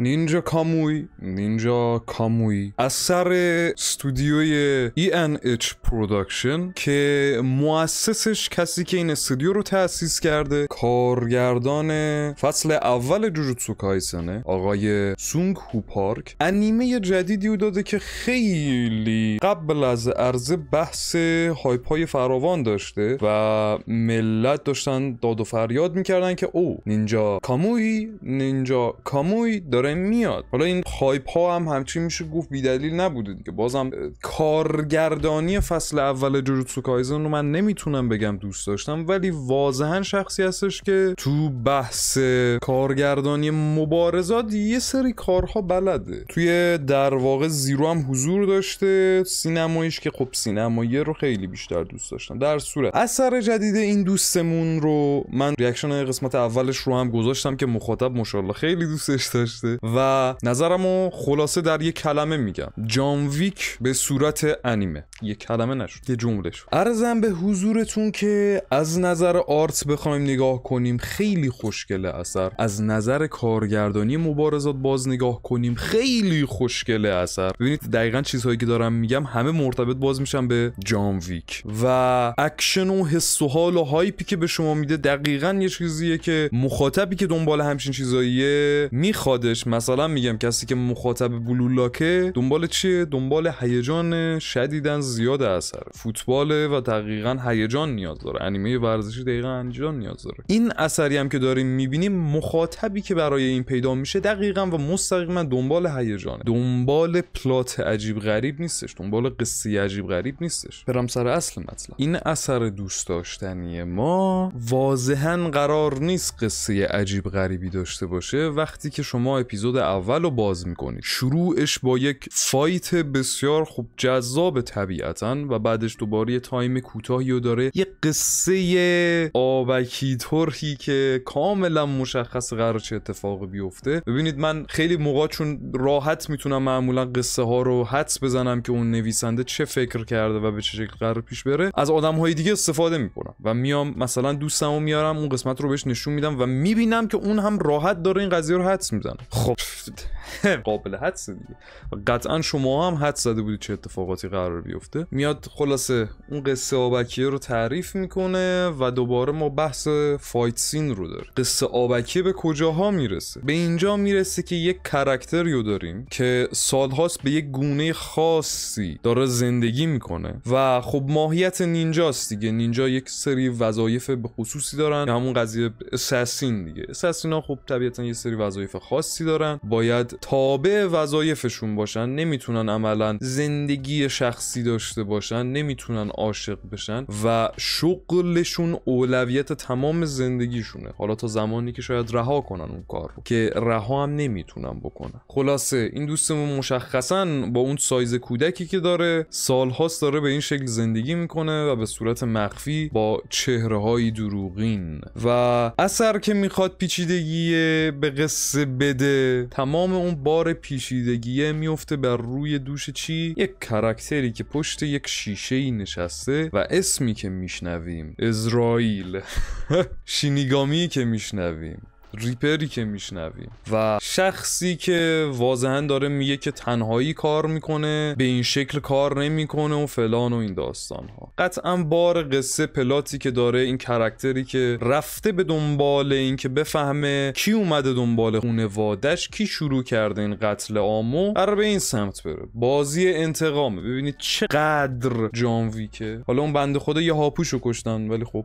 نینجا کاموی نینجا کاموی اثر استودیوی ENH پرودکشن که مؤسسش کسی که این استودیو رو تأسیس کرده کارگردان فصل اول جوجوتسو کایسنه آقای سونگ هو پارک انیمه جدیدی رو داده که خیلی قبل از عرضه بحث هایپ های فراوان داشته و ملت داشتن داد و فریاد میکردن که او نینجا کاموی نینجا کاموی داره میاد حالا این هایپ ها هم همچین میشه گفت بیدلیل نبوده دیگه بازم کارگردانی فصل اول جوجوتسو کایزن رو من نمیتونم بگم دوست داشتم ولی واضحا شخصی هستش که تو بحث کارگردانی مبارزات یه سری کارها بلده توی در واقع زیرو هم حضور داشته سینماییش که خب سینمایی رو خیلی بیشتر دوست داشتم در صورت اثر جدید این دوستمون رو من ریاکشن قسمت اولش رو هم گذاشتم که مخاطب مشالله خیلی دوستش داشته و نظرمو خلاصه در یک کلمه میگم جان ویک به صورت انیمه یک کلمه نشد یه جمله شد ارزم به حضورتون که از نظر آرت بخوایم نگاه کنیم خیلی خوشگله اثر از نظر کارگردانی مبارزات باز نگاه کنیم خیلی خوشگله اثر ببینید دقیقا چیزهایی که دارم میگم همه مرتبط باز میشن به جان ویک و اکشن و حس و حال و هایپی که به شما میده دقیقا یه چیزیه که مخاطبی که دنبال همچین چیزاییه میخواد مثلا میگم کسی که مخاطب بلولاکه دنبال چیه دنبال هیجان شدیدن زیاد اثر فوتباله و دقیقا هیجان نیاز داره انیمه ورزشی دقیقا هیجان نیاز داره این اثری هم که داریم میبینیم مخاطبی که برای این پیدا میشه دقیقا و مستقیما دنبال هیجانه دنبال پلات عجیب غریب نیستش دنبال قصه عجیب غریب نیستش برم سر اصل مطلب این اثر دوست داشتنی ما واضحا قرار نیست قصه عجیب غریبی داشته باشه وقتی که شما اپیزود اول رو باز میکنید شروعش با یک فایت بسیار خوب جذاب طبیعتا و بعدش دوباره یه تایم کوتاهی رو داره یه قصه آبکی ترهی که کاملا مشخص قرار چه اتفاقی بیفته ببینید من خیلی موقع چون راحت میتونم معمولا قصه ها رو حدس بزنم که اون نویسنده چه فکر کرده و به چه شکل قرار پیش بره از آدم های دیگه استفاده میکنم و میام مثلا دوستمو میارم اون قسمت رو بهش نشون میدم و میبینم که اون هم راحت داره این قضیه رو حدس میزنه خب قابل حدس دیگه قطعا شما هم حد زده بودید چه اتفاقاتی قرار بیفته میاد خلاصه اون قصه آبکیه رو تعریف میکنه و دوباره ما بحث فایت سین رو داریم قصه آبکیه به کجاها میرسه به اینجا میرسه که یک کرکتری رو داریم که سالهاست به یک گونه خاصی داره زندگی میکنه و خب ماهیت نینجاست دیگه نینجا یک سری وظایف به خصوصی دارن همون قضیه اساسین دیگه اساسینا خب طبیعتا یه سری وظایف خاصی دارن باید تابع وظایفشون باشن نمیتونن عملا زندگی شخصی داشته باشن نمیتونن عاشق بشن و شغلشون اولویت تمام زندگیشونه حالا تا زمانی که شاید رها کنن اون کار رو که رها هم نمیتونن بکنن خلاصه این دوستمون مشخصا با اون سایز کودکی که داره سالهاست داره به این شکل زندگی میکنه و به صورت مخفی با چهره های دروغین و اثر که میخواد پیچیدگی به قصه بده تمام اون بار پیشیدگیه میفته بر روی دوش چی یک کرکتری که پشت یک شیشه ای نشسته و اسمی که میشنویم اسرائیل شینیگامی که میشنویم ریپری که میشنوی و شخصی که واضحا داره میگه که تنهایی کار میکنه به این شکل کار نمیکنه و فلان و این داستان ها قطعا بار قصه پلاتی که داره این کرکتری که رفته به دنبال اینکه بفهمه کی اومده دنبال خونه وادش کی شروع کرده این قتل آمو قرار به این سمت بره بازی انتقامه ببینید چقدر جانوی که حالا اون بنده خدا یه هاپوشو کشتن ولی خب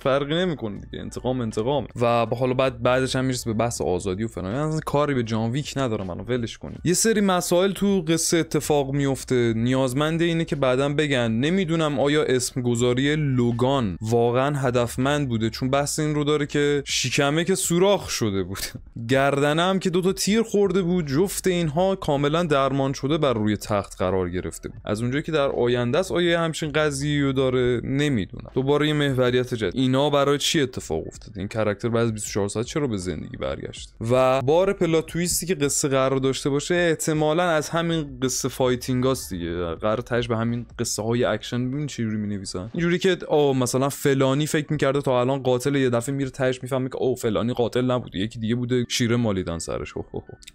فرقی نمیکنه دیگه انتقام انتقام و با حالا بعد بعدش هم میرسه به بحث آزادی و فلان کاری به جان ویک نداره منو ولش کنی یه سری مسائل تو قصه اتفاق میفته نیازمنده اینه که بعدا بگن نمیدونم آیا اسم گذاری لوگان واقعا هدفمند بوده چون بحث این رو داره که شیکمه که سوراخ شده بود گردنم که دوتا تیر خورده بود جفت اینها کاملا درمان شده بر روی تخت قرار گرفته از اونجایی که در آینده است آیا همچین قضیه داره نمیدونم دوباره یه محوریت اینا برای چی اتفاق افتاد این کاراکتر بعد 24 ساعت چرا به زندگی برگشت و بار پلاتویستی که قصه قرار داشته باشه احتمالا از همین قصه فایتینگاست دیگه قرار تش به همین قصه های اکشن ببین چه جوری مینویسن اینجوری که او مثلا فلانی فکر میکرده تا الان قاتل یه دفعه میره تش میفهمه که او فلانی قاتل نبود یکی دیگه بوده شیره مالیدن سرش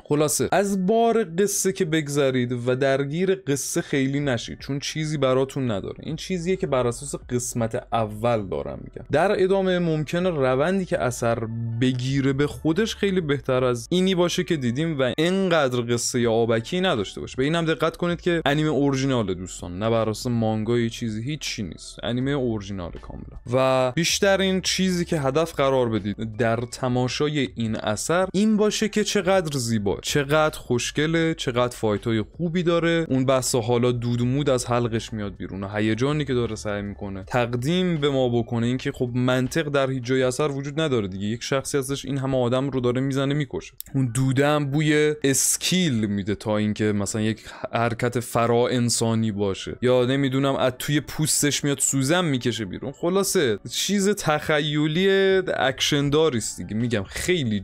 خلاصه از بار قصه که بگذرید و درگیر قصه خیلی نشید چون چیزی براتون نداره این چیزیه که بر اساس قسمت اول دارم میگم در ادامه ممکنه روندی که اثر بگیره به خودش خیلی بهتر از اینی باشه که دیدیم و اینقدر قصه آبکی نداشته باشه به این هم دقت کنید که انیمه اورجینال دوستان نه بر اساس مانگا چیزی هیچی نیست انیمه اورجینال کاملا و بیشتر این چیزی که هدف قرار بدید در تماشای این اثر این باشه که چقدر زیبا چقدر خوشگله چقدر فایت خوبی داره اون بحث حالا دودمود از حلقش میاد بیرون و هیجانی که داره سعی میکنه تقدیم به ما بکنه اینکه خب منطق در هیچ جای اثر وجود نداره دیگه یک شخصی ازش این همه آدم رو داره میزنه میکشه اون دوده بوی اسکیل میده تا اینکه مثلا یک حرکت فرا انسانی باشه یا نمیدونم از توی پوستش میاد سوزن میکشه بیرون خلاصه چیز تخیلی اکشن داریست دیگه میگم خیلی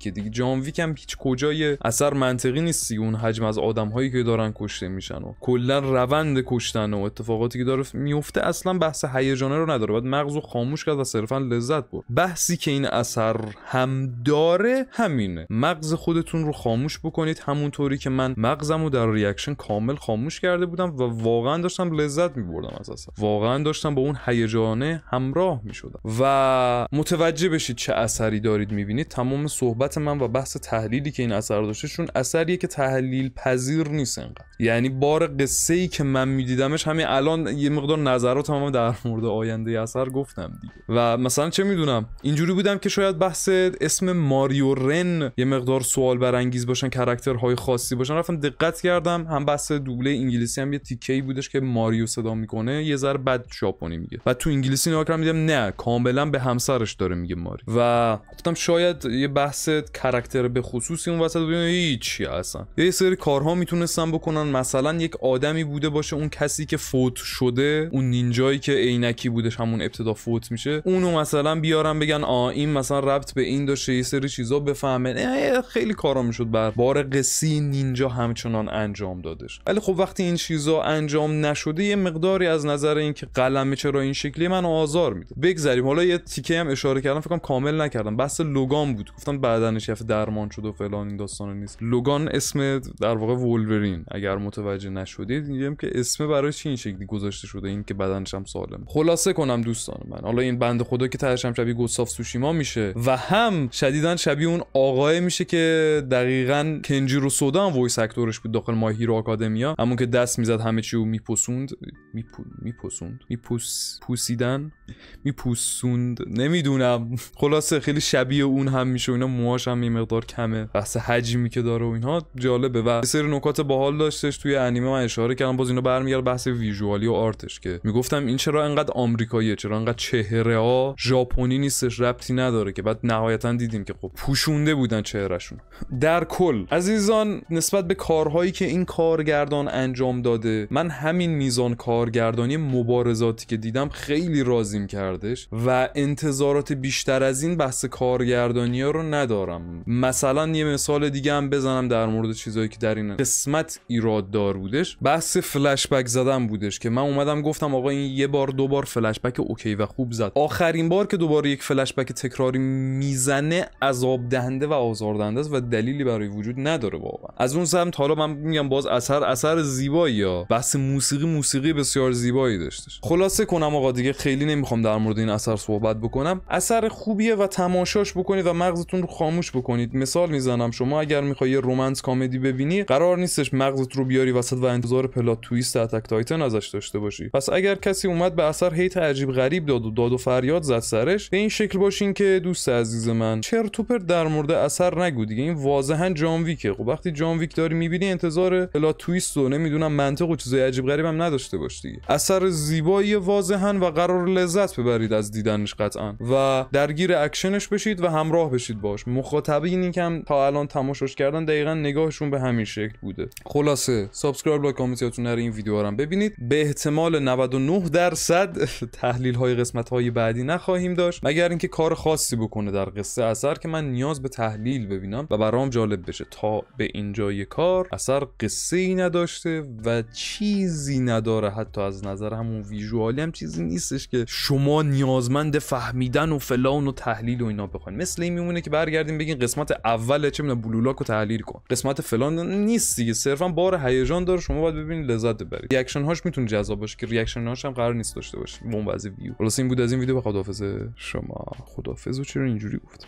که دیگه جانویک هم هیچ کجای اثر منطقی نیستی اون حجم از آدم هایی که دارن کشته میشن و کلا روند کشتن و اتفاقاتی که داره میفته اصلا بحث هیجانه رو نداره بعد مغز و خاموش کرد و صرفا لذت برد بحثی که این اثر هم داره همینه مغز خودتون رو خاموش بکنید همونطوری که من مغزم رو در ریاکشن کامل خاموش کرده بودم و واقعا داشتم لذت می بردم از اثر واقعا داشتم با اون هیجانه همراه می و متوجه بشید چه اثری دارید می بینید تمام صحبت من و بحث تحلیلی که این اثر داشته چون اثریه که تحلیل پذیر نیست انقدر یعنی بار قصه ای که من میدیدمش همین الان یه مقدار نظرات هم, در مورد آینده اثر گفتم دی. و مثلا چه میدونم اینجوری بودم که شاید بحث اسم ماریو رن یه مقدار سوال برانگیز باشن کاراکترهای خاصی باشن رفتم دقت کردم هم بحث دوبله انگلیسی هم یه تیکه‌ای بودش که ماریو صدا میکنه یه ذره بد ژاپنی میگه و تو انگلیسی نگاه کردم دیدم نه کاملا به همسرش داره میگه ماری و گفتم شاید یه بحث کاراکتر به خصوصی اون وسط هیچی اصلا یه سری کارها میتونستن بکنن مثلا یک آدمی بوده باشه اون کسی که فوت شده اون نینجایی که عینکی بودش همون ابتدا فوت اونو مثلا بیارن بگن آ این مثلا ربط به این داشته یه سری چیزا بفهمه خیلی کارا میشد بر بار قصی نینجا همچنان انجام دادش ولی خب وقتی این چیزا انجام نشده یه مقداری از نظر اینکه قلمه چرا این شکلی من آزار میده بگذریم حالا یه تیکه هم اشاره کردم فکر کامل نکردم بس لوگان بود گفتم بعدنش یه درمان شد و فلان این داستان نیست لوگان اسم در واقع وولورین اگر متوجه نشدید میگم که اسم برای چی این شکلی گذاشته شده این که بدنش هم سالم خلاصه کنم دوستان من حالا این بند خدا که ترشم هم شبیه گوساف سوشیما میشه و هم شدیدا شبیه اون آقای میشه که دقیقا کنجیرو سودا هم وایس اکتورش بود داخل ماهی هیرو آکادمیا همون که دست میزد همه چی رو میپوسوند میپو... می میپوس پوسیدن میپوسوند نمیدونم خلاصه خیلی شبیه اون هم میشه و اینا موهاش هم یه مقدار کمه بحث حجمی که داره و اینها جالبه و سری نکات باحال داشتش توی انیمه من اشاره کردم باز اینا برمیگرده بحث ویژوالی و آرتش که میگفتم این چرا انقدر آمریکاییه چرا انقدر چهره چهره ژاپنی نیستش ربطی نداره که بعد نهایتا دیدیم که خب پوشونده بودن چهرهشون در کل عزیزان نسبت به کارهایی که این کارگردان انجام داده من همین میزان کارگردانی مبارزاتی که دیدم خیلی رازیم کردش و انتظارات بیشتر از این بحث کارگردانی ها رو ندارم مثلا یه مثال دیگه هم بزنم در مورد چیزهایی که در این قسمت دار بودش بحث فلشبک زدن بودش که من اومدم گفتم آقا این یه بار دو بار فلشبک اوکی و خوب زد آخرین بار که دوباره یک فلش بک تکراری میزنه عذاب دهنده و آزاردهنده است و دلیلی برای وجود نداره واقعا از اون سمت حالا من میگم باز اثر اثر زیبایی یا بحث موسیقی موسیقی بسیار زیبایی داشتش خلاصه کنم آقا دیگه خیلی نمیخوام در مورد این اثر صحبت بکنم اثر خوبیه و تماشاش بکنید و مغزتون رو خاموش بکنید مثال میزنم شما اگر میخوای یه رومنس کمدی ببینی قرار نیستش مغزت رو بیاری وسط و انتظار پلات تویست اتک تایتن ازش داشته باشی پس اگر کسی اومد به اثر هیت عجیب غریب داد و داد فریاد زد سرش به این شکل باشین که دوست عزیز من چرتوپر در مورد اثر نگو دیگه این واضحا جان ویکه خب وقتی جان ویک داری میبینی انتظار پلا تویست و نمیدونم منطق و چیزای عجیب غریب هم نداشته باش دیگه اثر زیبایی واضحا و قرار لذت ببرید از دیدنش قطعا و درگیر اکشنش بشید و همراه بشید باش مخاطبین این کم تا الان تماشاش کردن دقیقا نگاهشون به همین شکل بوده خلاصه سابسکرایب لایک کامنت یادتون نره این ویدیو رو ببینید به احتمال 99 درصد تحلیل های قسمت های بعدی نخواهیم داشت مگر اینکه کار خاصی بکنه در قصه اثر که من نیاز به تحلیل ببینم و برام جالب بشه تا به اینجای کار اثر قصه ای نداشته و چیزی نداره حتی از نظر همون ویژوالی هم چیزی نیستش که شما نیازمند فهمیدن و فلان و تحلیل و اینا بخواین مثل این میمونه که برگردیم بگین قسمت اول چه میدونم بلولاک رو تحلیل کن قسمت فلان نیست دیگه صرفا بار هیجان داره شما باید ببینید لذت ببرید ریاکشن هاش میتونه جذاب باشه که ریاکشن هاش هم قرار نیست داشته باشه اون ویو خلاص این بود از ویدیو به خداحافظ شما خداحافظ و چرا اینجوری گفت